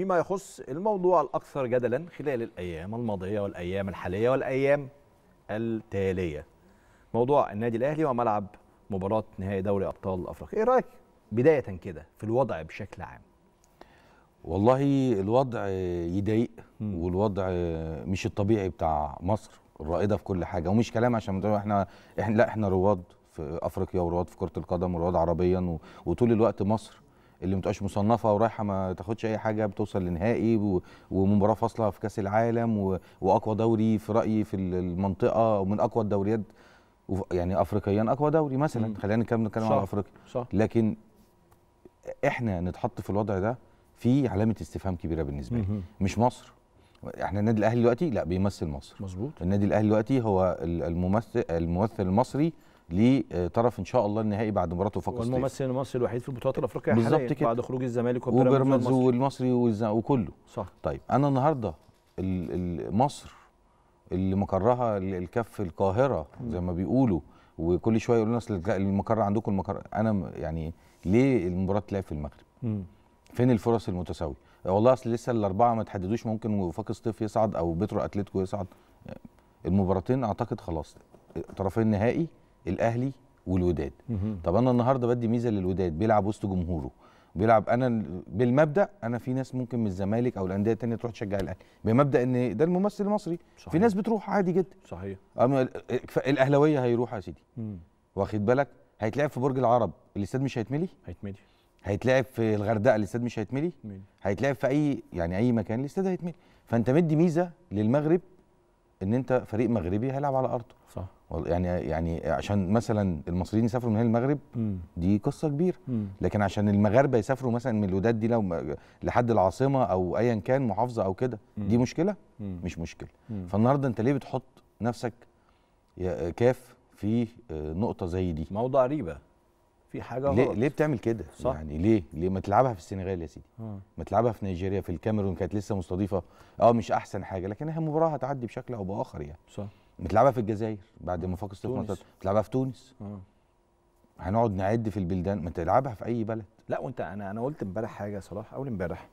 فيما يخص الموضوع الأكثر جدلا خلال الأيام الماضية والأيام الحالية والأيام التالية موضوع النادي الأهلي وملعب مباراة نهائي دوري أبطال أفريقيا إيه رأيك بداية كده في الوضع بشكل عام والله الوضع يضايق والوضع مش الطبيعي بتاع مصر الرائده في كل حاجه ومش كلام عشان احنا احنا لا احنا رواد في افريقيا ورواد في كره القدم ورواد عربيا وطول الوقت مصر اللي ما تبقاش مصنفه ورايحه ما تاخدش اي حاجه بتوصل لنهائي ومباراه فاصله في كاس العالم واقوى دوري في رايي في المنطقه ومن اقوى الدوريات يعني افريقيا اقوى دوري مثلا خلينا نتكلم نتكلم على افريقيا صح. لكن احنا نتحط في الوضع ده في علامه استفهام كبيره بالنسبه لي مش مصر احنا النادي الاهلي دلوقتي لا بيمثل مصر مظبوط النادي الاهلي دلوقتي هو الممثل الممثل المصري لطرف ان شاء الله النهائي بعد مباراته فقط والممثل المصري الوحيد في البطولات الافريقيه بالظبط كده بعد خروج الزمالك وبيراميدز والمصري وكله صح طيب انا النهارده مصر اللي مقرها الكف القاهره زي ما بيقولوا وكل شويه يقولوا لنا المقر عندكم المقر انا يعني ليه المباراه تلعب في المغرب؟ م. فين الفرص المتساويه؟ آه، والله اصل لسه الاربعه ما تحددوش ممكن وفاق سطيف يصعد او بترو اتلتيكو يصعد آه، المباراتين اعتقد خلاص آه، طرفين نهائي الاهلي والوداد طب انا النهارده بدي ميزه للوداد بيلعب وسط جمهوره بيلعب انا بالمبدا انا في ناس ممكن من الزمالك او الانديه الثانيه تروح تشجع الاهلي بمبدا ان ده الممثل المصري صحيح. في ناس بتروح عادي جدا صحيح الاهلاويه هيروح يا سيدي واخد بالك هيتلعب في برج العرب الاستاد مش هيتملي هيتملي هيتلعب في الغردقه الاستاد مش هيتملي هيتلعب في اي يعني اي مكان الاستاد هيتملي فانت مدي ميزه للمغرب ان انت فريق مغربي هيلعب على ارضه صح يعني يعني عشان مثلا المصريين يسافروا من هنا المغرب دي قصه كبيره لكن عشان المغاربه يسافروا مثلا من الوداد دي لو لحد العاصمه او ايا كان محافظه او كده دي مشكله مش مشكله فالنهارده انت ليه بتحط نفسك كاف في آه، نقطه زي دي موضع ريبه في حاجه غلط ليه, ليه بتعمل كده صح. يعني ليه ليه ما تلعبها في السنغال يا سيدي آه. ما تلعبها في نيجيريا في الكاميرون كانت لسه مستضيفه اه مش احسن حاجه لكن هي مباراه هتعدي بشكل او باخر يعني صح بتلعبها في الجزائر بعد ما فاق تونس بتلعبها في تونس آه. هنقعد نعد في البلدان ما تلعبها في اي بلد لا وانت انا انا قلت امبارح حاجه يا صلاح اول امبارح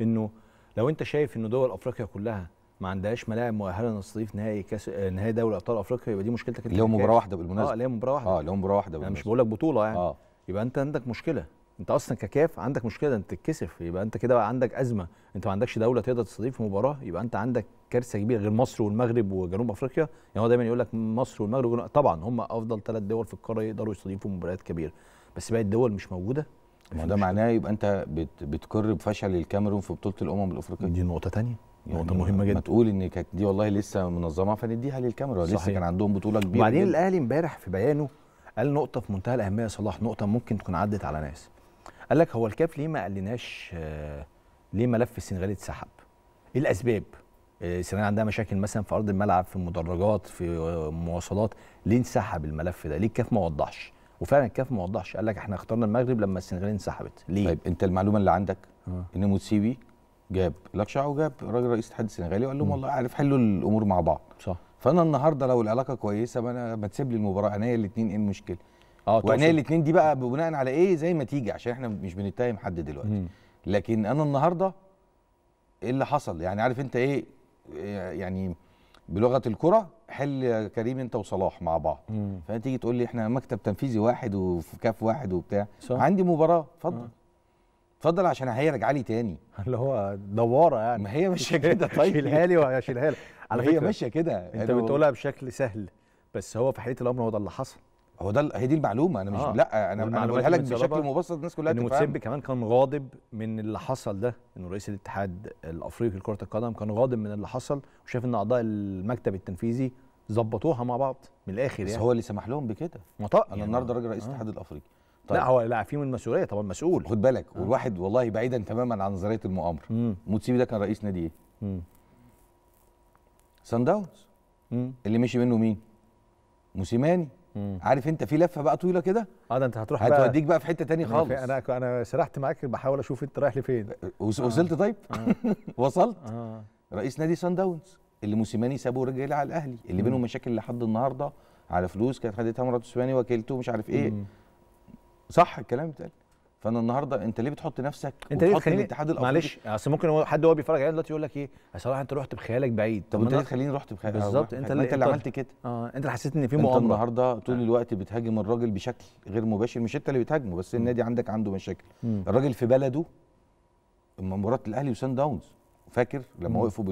انه لو انت شايف ان دول افريقيا كلها ما عندهاش ملاعب مؤهله لتستضيف نهائي كاس نهائي دوري ابطال افريقيا يبقى دي مشكلتك انت اللي هو مباراه واحده بالمناسبه اه اللي هي مباراه واحده اه اللي هو مباراه واحده بالمناسبه انا مش بقول لك بطوله يعني آه. يبقى انت عندك مشكله انت اصلا ككاف عندك مشكله انت تتكسف يبقى انت كده بقى عندك ازمه انت ما عندكش دوله تقدر تستضيف مباراه يبقى انت عندك كارثه كبيره غير مصر والمغرب وجنوب افريقيا يعني هو دايما يقول لك مصر والمغرب وجنوب... طبعا هم افضل ثلاث دول في القاره يقدروا يستضيفوا مباريات كبيره بس باقي الدول مش موجوده ما ده معناه يبقى انت بت... بتكر بفشل الكاميرون في بطوله الامم الافريقيه دي نقطه ثانيه يعني نقطة مهمة جدا ما تقول ان كانت دي والله لسه منظمة فنديها للكاميرون لسه كان عندهم بطولة كبيرة وبعدين الاهلي امبارح في بيانه قال نقطة في منتهى الأهمية صلاح نقطة ممكن تكون عدت على ناس قال لك هو الكاف ليه ما قالناش آه، ليه ملف السنغال اتسحب؟ ايه الاسباب؟ آه، السنغال عندها مشاكل مثلا في ارض الملعب في المدرجات في آه، مواصلات ليه انسحب الملف ده؟ ليه الكاف ما وضحش؟ وفعلا الكاف ما وضحش قال لك احنا اخترنا المغرب لما السنغال انسحبت ليه؟ طيب انت المعلومه اللي عندك ان موتسيبي جاب لكشع وجاب راجل رئيس الاتحاد السنغالي وقال لهم والله عارف حلوا الامور مع بعض صح فانا النهارده لو العلاقه كويسه ما انا ما تسيب لي المباراه انا الاثنين ايه المشكله؟ اه وعينيا الاثنين دي بقى بناء على ايه زي ما تيجي عشان احنا مش بنتهم حد دلوقتي مم. لكن انا النهارده ايه اللي حصل يعني عارف انت ايه, إيه، يعني بلغه الكره حل يا كريم انت وصلاح مع بعض فانت تيجي تقول لي احنا مكتب تنفيذي واحد وفي كاف واحد وبتاع صح. عندي مباراه اتفضل اتفضل عشان هيرجع لي تاني اللي هو دواره يعني ما هي ماشيه كده طيب شيلها لي وهشيلها لك على فكره هي ماشيه كده انت يعني بتقولها بشكل سهل بس هو في حقيقه الامر هو ده اللي حصل هو ده هي دي المعلومه انا مش آه. لا انا بقولها لك بشكل مبسط الناس كلها تفهم متسيب كمان كان غاضب من اللي حصل ده انه رئيس الاتحاد الافريقي لكره القدم كان غاضب من اللي حصل وشاف ان اعضاء المكتب التنفيذي ظبطوها مع بعض من الاخر بس يعني هو اللي سمح لهم بكده انا يعني النهارده راجل رئيس آه. الاتحاد آه. الافريقي طيب. لا هو اللاعبين من المسؤوليه طبعا مسؤول خد بالك آه. والواحد والله بعيدا تماما عن نظريه المؤامره موتسيبي ده كان رئيس نادي ايه؟ سان داونز اللي مشي منه مين؟ موسيماني مم. عارف انت في لفه بقى طويله كده اه ده انت هتروح بقى هتوديك بقى في حته تانية يعني خالص انا انا سرحت معاك بحاول اشوف انت رايح لفين أه، وصلت آه. طيب آه. وصلت آه. رئيس نادي سان داونز اللي موسيماني سابه ورجع على الاهلي اللي بينهم مشاكل لحد النهارده على فلوس كانت خدتها مرات سواني وكيلته مش عارف ايه مم. صح الكلام بتاعي فانا النهارده انت ليه بتحط نفسك انت ليه بتخليني الاتحاد الافريقي معلش اصل ممكن هو حد وهو بيتفرج علينا دلوقتي يقول لك ايه يا صلاح انت رحت بخيالك بعيد طب انت ليه تخليني رحت بخيالك بالظبط انت اللي انت اللي عملت كده اه انت اللي حسيت ان في مؤامره انت النهارده طول اه. الوقت بتهاجم الراجل بشكل غير مباشر مش انت اللي بتهاجمه بس النادي عندك عنده مشاكل الراجل في بلده مباراه الاهلي وسان داونز فاكر لما وقفوا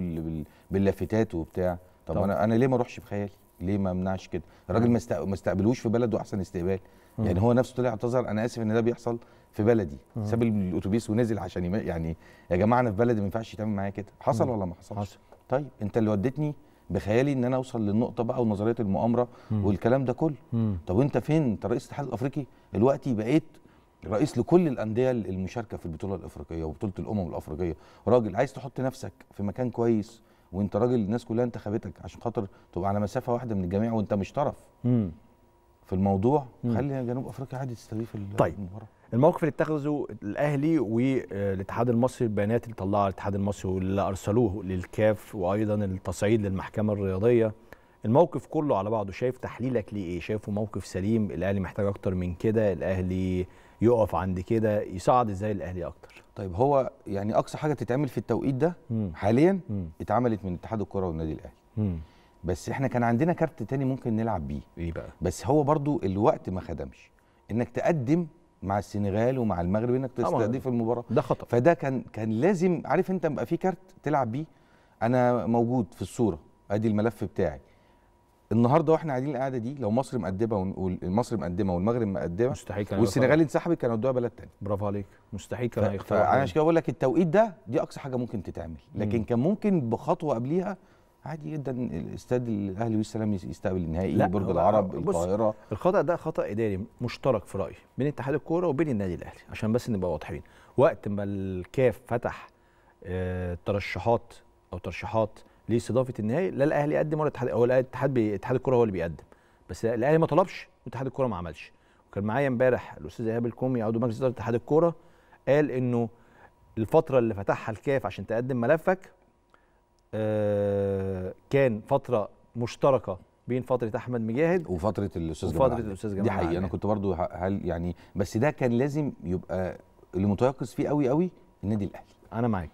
باللافتات وبتاع طب, طب انا انا ليه ما اروحش بخيالي ليه ما امنعش كده الراجل ما استقبلوش في بلده احسن استقبال يعني هو نفسه طلع اعتذر انا اسف ان ده بيحصل في بلدي ساب الاتوبيس ونزل عشان يعني يا جماعه انا في بلدي ما ينفعش يتعمل معايا كده حصل ولا ما حصلش حصل. طيب انت اللي ودتني بخيالي ان انا اوصل للنقطه بقى ونظريه المؤامره مم. والكلام ده كله مم. طب وانت فين انت رئيس الاتحاد الافريقي دلوقتي بقيت رئيس لكل الانديه المشاركه في البطوله الافريقيه وبطوله الامم الافريقيه راجل عايز تحط نفسك في مكان كويس وانت راجل الناس كلها انتخبتك عشان خاطر تبقى على مسافه واحده من الجميع وانت مش طرف في الموضوع خلي جنوب افريقيا عادي تستضيف طيب المباراه الموقف اللي اتخذه الاهلي والاتحاد المصري البيانات اللي طلعها الاتحاد المصري واللي ارسلوه للكاف وايضا التصعيد للمحكمه الرياضيه الموقف كله على بعضه شايف تحليلك ليه ايه شايفه موقف سليم الاهلي محتاج اكتر من كده الاهلي يقف عند كده يصعد ازاي الاهلي اكتر طيب هو يعني اقصى حاجه تتعمل في التوقيت ده حاليا اتعملت من اتحاد الكره والنادي الاهلي بس احنا كان عندنا كارت تاني ممكن نلعب بيه ايه بقى بس هو برضو الوقت ما خدمش انك تقدم مع السنغال ومع المغرب انك تستضيف المباراه ده خطا فده كان كان لازم عارف انت بقى في كارت تلعب بيه انا موجود في الصوره ادي الملف بتاعي النهارده واحنا قاعدين القعده دي لو مصر مقدمه ونقول مصر مقدمه والمغرب مقدمه مستحيل كان والسنغال انسحبت كانوا ادوها بلد تاني برافو عليك مستحيل كان هيختار فانا عشان كده بقول لك التوقيت ده دي اقصى حاجه ممكن تتعمل لكن مم. كان ممكن بخطوه قبليها عادي جدا الاستاد الاهلي والسلام يستقبل النهائي برج العرب القاهره الخطا ده خطا اداري مشترك في رايي بين اتحاد الكوره وبين النادي الاهلي عشان بس نبقى واضحين وقت ما الكاف فتح آه، ترشحات او ترشيحات لاستضافه النهائي لا الاهلي قدم ولا الاتحاد هو الاتحاد اتحاد الكوره هو اللي بيقدم بس الاهلي ما طلبش واتحاد الكوره ما عملش وكان معايا امبارح الاستاذ ايهاب الكومي عضو مجلس اداره اتحاد الكوره قال انه الفتره اللي فتحها الكاف عشان تقدم ملفك آه، كان فتره مشتركه بين فتره احمد مجاهد وفتره الاستاذ جمال وفتره الاستاذ جمال دي حقيقه انا كنت برضو هل يعني بس ده كان لازم يبقى اللي متيقظ فيه قوي قوي النادي الاهلي انا معاك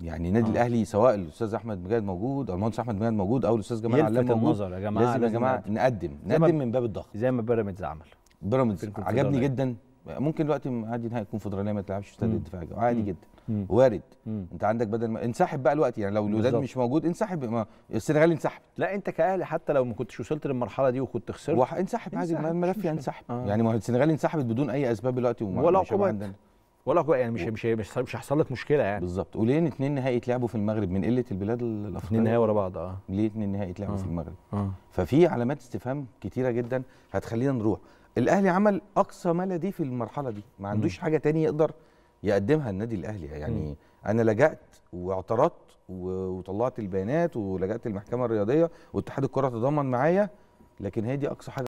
يعني النادي آه. الاهلي سواء الاستاذ احمد مجاهد موجود او المهندس احمد مجاهد موجود او الاستاذ جمال علام موجود النظر يا جماعه لازم يا جماعه نقدم نقدم من باب الضغط زي ما بيراميدز عمل بيراميدز عجبني جدا ممكن دلوقتي عادي نهائي الكونفدراليه ما تلعبش في استاد الدفاع عادي جدا وارد انت عندك بدل ما انسحب بقى الوقت يعني لو الوداد مش موجود انسحب ما السنغال انسحب لا انت كاهلي حتى لو ما كنتش وصلت للمرحله دي وكنت خسرت وح... انسحب عادي الملف ينسحب آه. يعني ما السنغال انسحبت بدون اي اسباب دلوقتي وما ولا عقوبات ولا عقوبات يعني مش مش مش, مش هيحصل لك مشكله يعني بالظبط وليه اثنين نهائي اتلعبوا في المغرب من قله البلاد الافريقيه اثنين نهائي ورا بعض اه ليه اثنين نهائي اتلعبوا آه. في المغرب آه. ففي علامات استفهام كتيره جدا هتخلينا نروح الاهلي عمل اقصى ما لديه في المرحله دي ما عندوش حاجه تاني يقدر يقدمها النادي الاهلي يعني م. انا لجأت واعترضت وطلعت البيانات ولجأت المحكمه الرياضيه واتحاد الكره تضمن معايا لكن هي دي اقصى حاجه